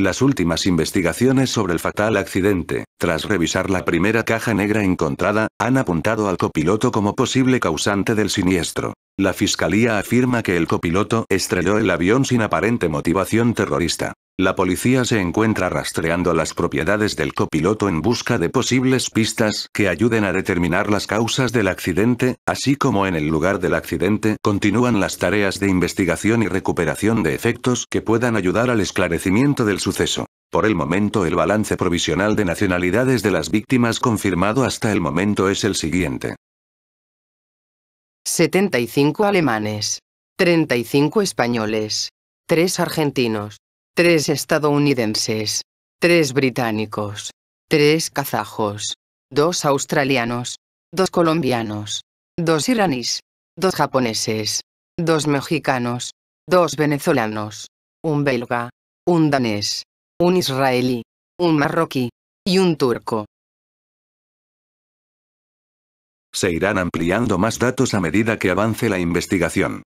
Las últimas investigaciones sobre el fatal accidente, tras revisar la primera caja negra encontrada, han apuntado al copiloto como posible causante del siniestro. La fiscalía afirma que el copiloto estrelló el avión sin aparente motivación terrorista. La policía se encuentra rastreando las propiedades del copiloto en busca de posibles pistas que ayuden a determinar las causas del accidente, así como en el lugar del accidente continúan las tareas de investigación y recuperación de efectos que puedan ayudar al esclarecimiento del suceso. Por el momento el balance provisional de nacionalidades de las víctimas confirmado hasta el momento es el siguiente. 75 alemanes, 35 españoles, 3 argentinos, tres estadounidenses, tres británicos, tres kazajos, dos australianos, dos colombianos, dos iraníes, dos japoneses, dos mexicanos, dos venezolanos, un belga, un danés, un israelí, un marroquí, y un turco. Se irán ampliando más datos a medida que avance la investigación.